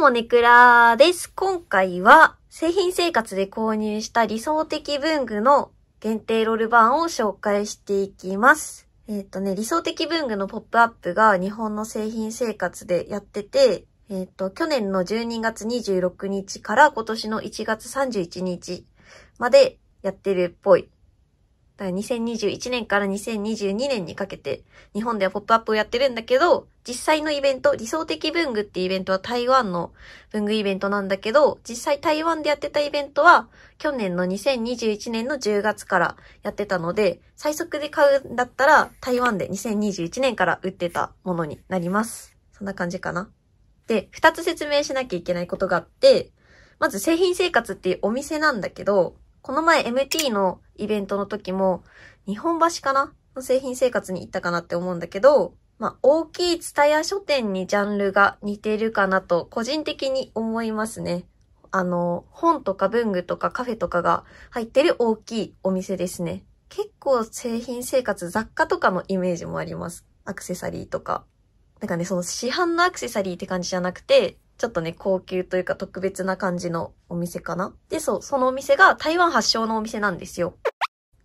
もネクラです。今回は製品生活で購入した理想的文具の限定ロールバンを紹介していきます。えっ、ー、とね、理想的文具のポップアップが日本の製品生活でやってて、えっ、ー、と、去年の12月26日から今年の1月31日までやってるっぽい。だから2021年から2022年にかけて、日本ではポップアップをやってるんだけど、実際のイベント、理想的文具っていうイベントは台湾の文具イベントなんだけど、実際台湾でやってたイベントは、去年の2021年の10月からやってたので、最速で買うんだったら、台湾で2021年から売ってたものになります。そんな感じかな。で、二つ説明しなきゃいけないことがあって、まず製品生活っていうお店なんだけど、この前 MT のイベントの時も、日本橋かなの製品生活に行ったかなって思うんだけど、まあ、大きい蔦屋書店にジャンルが似てるかなと、個人的に思いますね。あの、本とか文具とかカフェとかが入ってる大きいお店ですね。結構製品生活、雑貨とかのイメージもあります。アクセサリーとか。なんかね、その市販のアクセサリーって感じじゃなくて、ちょっとね、高級というか特別な感じのお店かな。で、そう、そのお店が台湾発祥のお店なんですよ。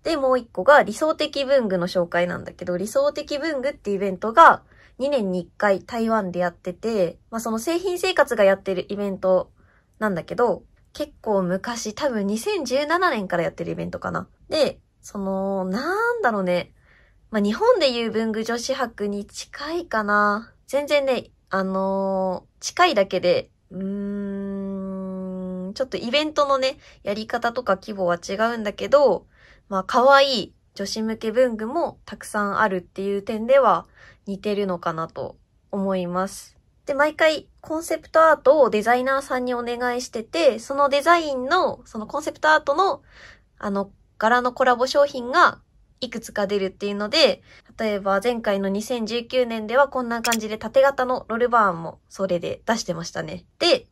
で、もう一個が理想的文具の紹介なんだけど、理想的文具ってイベントが2年に1回台湾でやってて、まあその製品生活がやってるイベントなんだけど、結構昔、多分2017年からやってるイベントかな。で、その、なんだろうね。まあ、日本でいう文具女子博に近いかな。全然ね、あのー、近いだけで、うーん、ちょっとイベントのね、やり方とか規模は違うんだけど、まあ、可愛い女子向け文具もたくさんあるっていう点では似てるのかなと思います。で、毎回コンセプトアートをデザイナーさんにお願いしてて、そのデザインの、そのコンセプトアートの、あの、柄のコラボ商品がいくつか出るっていうので、例えば前回の2019年ではこんな感じで縦型のロールバーンもそれで出してましたね。で、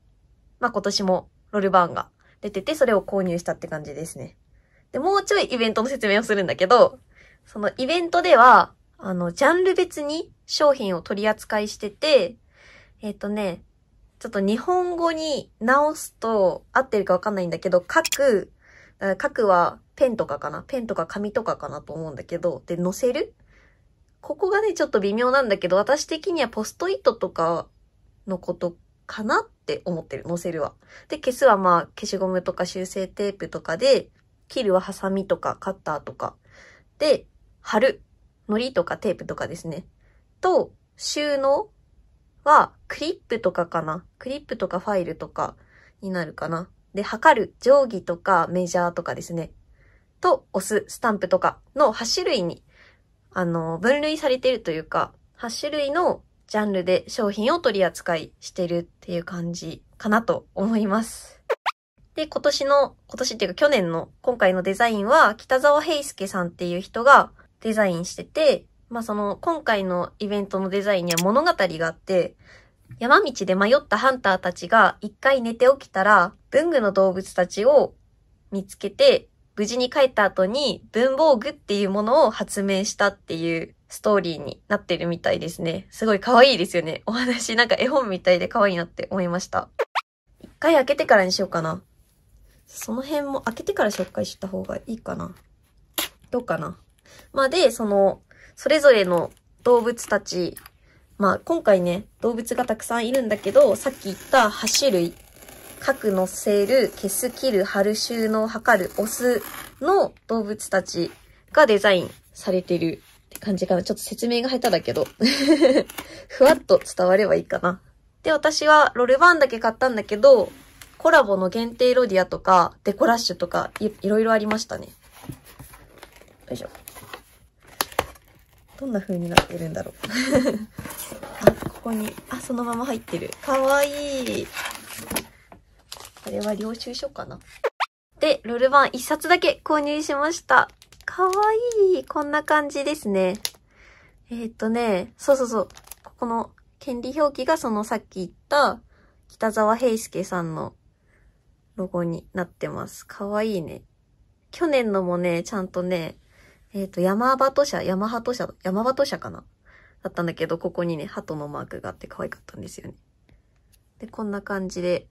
まあ、今年もロールバーンが出てて、それを購入したって感じですね。で、もうちょいイベントの説明をするんだけど、そのイベントでは、あの、ジャンル別に商品を取り扱いしてて、えっ、ー、とね、ちょっと日本語に直すと合ってるかわかんないんだけど、書く、書くはペンとかかなペンとか紙とかかなと思うんだけど、で、載せるここがね、ちょっと微妙なんだけど、私的にはポストイットとかのことかなって思ってる。載せるは。で、消すはまあ、消しゴムとか修正テープとかで、切るはハサミとかカッターとか。で、貼る。糊とかテープとかですね。と、収納は、クリップとかかな。クリップとかファイルとかになるかな。で、測る。定規とかメジャーとかですね。と押すスタンプとかの8種類に、あの、分類されているというか、8種類のジャンルで商品を取り扱いしてるっていう感じかなと思います。で、今年の、今年っていうか去年の、今回のデザインは、北沢平介さんっていう人がデザインしてて、まあその、今回のイベントのデザインには物語があって、山道で迷ったハンターたちが一回寝て起きたら、文具の動物たちを見つけて、無事に帰った後に文房具っていうものを発明したっていうストーリーになってるみたいですね。すごい可愛いですよね。お話なんか絵本みたいで可愛いなって思いました。一回開けてからにしようかな。その辺も開けてから紹介した方がいいかな。どうかな。まあで、その、それぞれの動物たち、まあ今回ね、動物がたくさんいるんだけど、さっき言った8種類書く、せる、消す、切る、貼る、収納、測る、押すの動物たちがデザインされてるって感じかな。ちょっと説明が下手だけど ふわっと伝わればいいかな。で、私はロルバーンだけ買ったんだけど、コラボの限定ロディアとか、デコラッシュとかい、いろいろありましたね。よいしょ。どんな風になってるんだろう あ、ここに、あ、そのまま入ってる。かわいい。これは領収書かな。で、ローバ版1冊だけ購入しました。かわいい。こんな感じですね。えー、っとね、そうそうそう。ここの権利表記がそのさっき言った北沢平介さんのロゴになってます。かわいいね。去年のもね、ちゃんとね、えっ、ー、と、バト社、ヤマハト社、ヤマハト社かなだったんだけど、ここにね、鳩のマークがあって可愛かったんですよね。で、こんな感じで、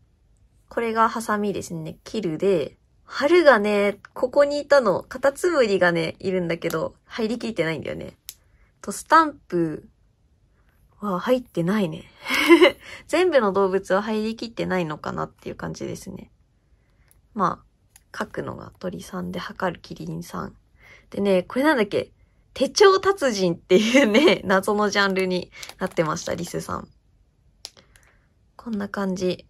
これがハサミですね。切るで、春がね、ここにいたの、カタツムリがね、いるんだけど、入りきってないんだよね。と、スタンプは入ってないね。全部の動物は入りきってないのかなっていう感じですね。まあ、書くのが鳥さんで測るキリンさん。でね、これなんだっけ手帳達人っていうね、謎のジャンルになってました、リスさん。こんな感じ。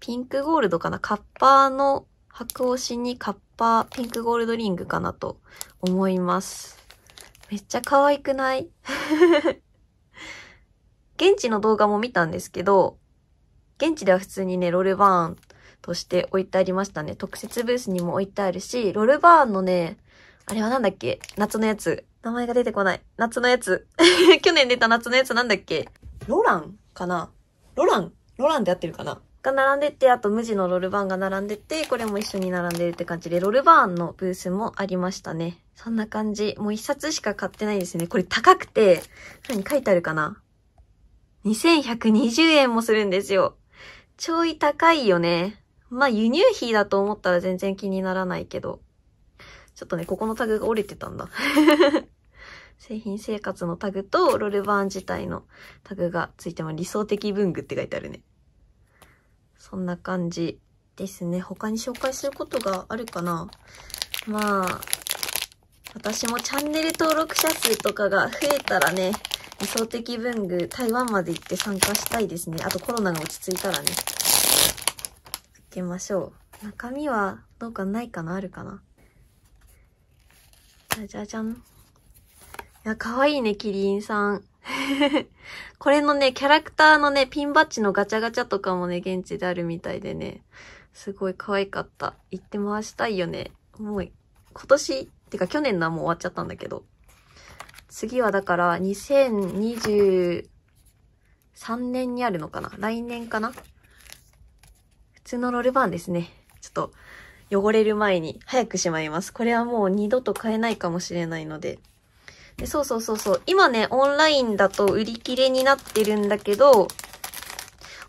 ピンクゴールドかなカッパーの白押しにカッパピンクゴールドリングかなと思います。めっちゃ可愛くない 現地の動画も見たんですけど、現地では普通にね、ロールバーンとして置いてありましたね。特設ブースにも置いてあるし、ロールバーンのね、あれはなんだっけ夏のやつ。名前が出てこない。夏のやつ。去年出た夏のやつなんだっけロランかなロランロランで合ってるかなが並んでて、あと無地のロルバーンが並んでて、これも一緒に並んでるって感じで、ロルバーンのブースもありましたね。そんな感じ。もう一冊しか買ってないですね。これ高くて、何書いてあるかな ?2120 円もするんですよ。ちょい高いよね。まあ輸入費だと思ったら全然気にならないけど。ちょっとね、ここのタグが折れてたんだ。製品生活のタグとロルバーン自体のタグがついても理想的文具って書いてあるね。そんな感じですね。他に紹介することがあるかなまあ、私もチャンネル登録者数とかが増えたらね、理想的文具、台湾まで行って参加したいですね。あとコロナが落ち着いたらね。開けましょう。中身はどうかないかなあるかなじゃじゃじゃん。いや、かわいいね、キリンさん。これのね、キャラクターのね、ピンバッジのガチャガチャとかもね、現地であるみたいでね、すごい可愛かった。行って回したいよね。もう、今年、ってか去年のはもう終わっちゃったんだけど。次はだから、2023年にあるのかな来年かな普通のロールバーンですね。ちょっと、汚れる前に早くしまいます。これはもう二度と買えないかもしれないので。でそうそうそうそう。今ね、オンラインだと売り切れになってるんだけど、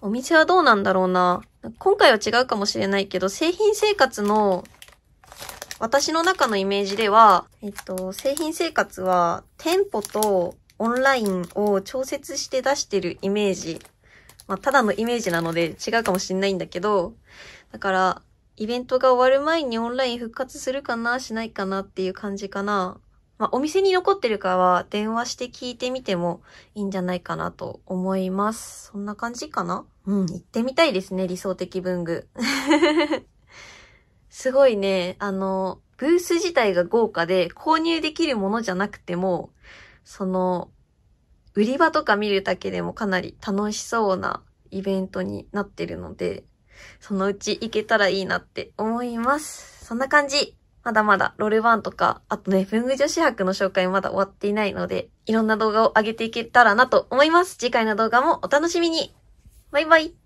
お店はどうなんだろうな。今回は違うかもしれないけど、製品生活の、私の中のイメージでは、えっと、製品生活は店舗とオンラインを調節して出してるイメージ。まあ、ただのイメージなので違うかもしれないんだけど、だから、イベントが終わる前にオンライン復活するかな、しないかなっていう感じかな。まあ、お店に残ってるかは電話して聞いてみてもいいんじゃないかなと思います。そんな感じかなうん、行ってみたいですね、理想的文具。すごいね、あの、ブース自体が豪華で、購入できるものじゃなくても、その、売り場とか見るだけでもかなり楽しそうなイベントになってるので、そのうち行けたらいいなって思います。そんな感じ。まだまだロールンとか、あとね、文具女子博の紹介まだ終わっていないので、いろんな動画を上げていけたらなと思います。次回の動画もお楽しみにバイバイ